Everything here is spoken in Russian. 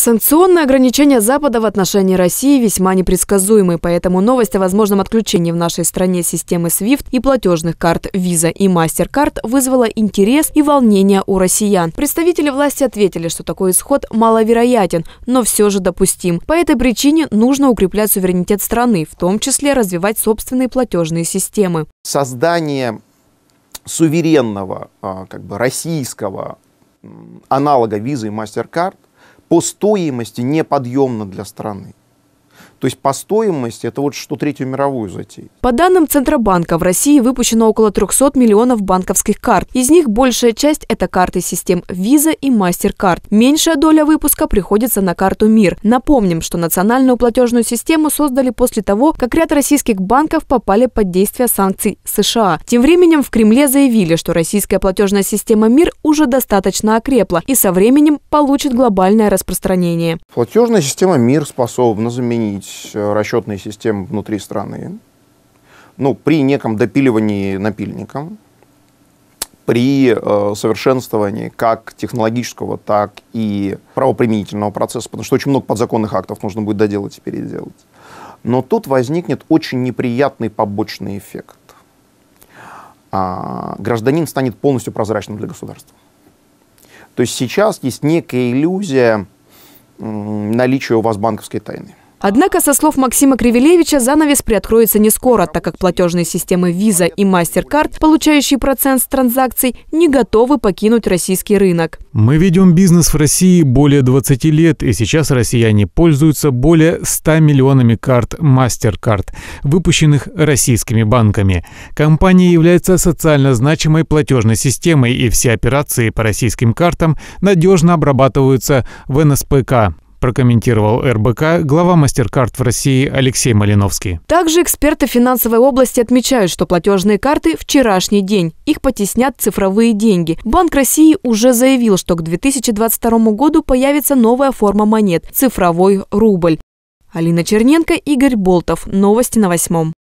Санкционные ограничения Запада в отношении России весьма непредсказуемы, поэтому новость о возможном отключении в нашей стране системы SWIFT и платежных карт Visa и MasterCard вызвала интерес и волнение у россиян. Представители власти ответили, что такой исход маловероятен, но все же допустим. По этой причине нужно укреплять суверенитет страны, в том числе развивать собственные платежные системы. Создание суверенного а, как бы, российского аналога Visa и MasterCard – по стоимости неподъемно для страны. То есть по стоимости это вот что третью мировую затея. По данным Центробанка, в России выпущено около 300 миллионов банковских карт. Из них большая часть – это карты систем Visa и MasterCard. Меньшая доля выпуска приходится на карту МИР. Напомним, что национальную платежную систему создали после того, как ряд российских банков попали под действие санкций США. Тем временем в Кремле заявили, что российская платежная система МИР уже достаточно окрепла и со временем получит глобальное распространение. Платежная система МИР способна заменить э, расчетные системы внутри страны. Ну, при неком допиливании напильником, при э, совершенствовании как технологического, так и правоприменительного процесса, потому что очень много подзаконных актов нужно будет доделать и переделать. Но тут возникнет очень неприятный побочный эффект. А, гражданин станет полностью прозрачным для государства. То есть сейчас есть некая иллюзия наличия у вас банковской тайны. Однако, со слов Максима Кривелевича, занавес приоткроется не скоро, так как платежные системы Visa и MasterCard, получающие процент с транзакций, не готовы покинуть российский рынок. Мы ведем бизнес в России более 20 лет, и сейчас россияне пользуются более 100 миллионами карт MasterCard, выпущенных российскими банками. Компания является социально значимой платежной системой, и все операции по российским картам надежно обрабатываются в НСПК прокомментировал РБК глава Mastercard в России Алексей Малиновский. Также эксперты финансовой области отмечают, что платежные карты – вчерашний день. Их потеснят цифровые деньги. Банк России уже заявил, что к 2022 году появится новая форма монет – цифровой рубль. Алина Черненко, Игорь Болтов. Новости на восьмом.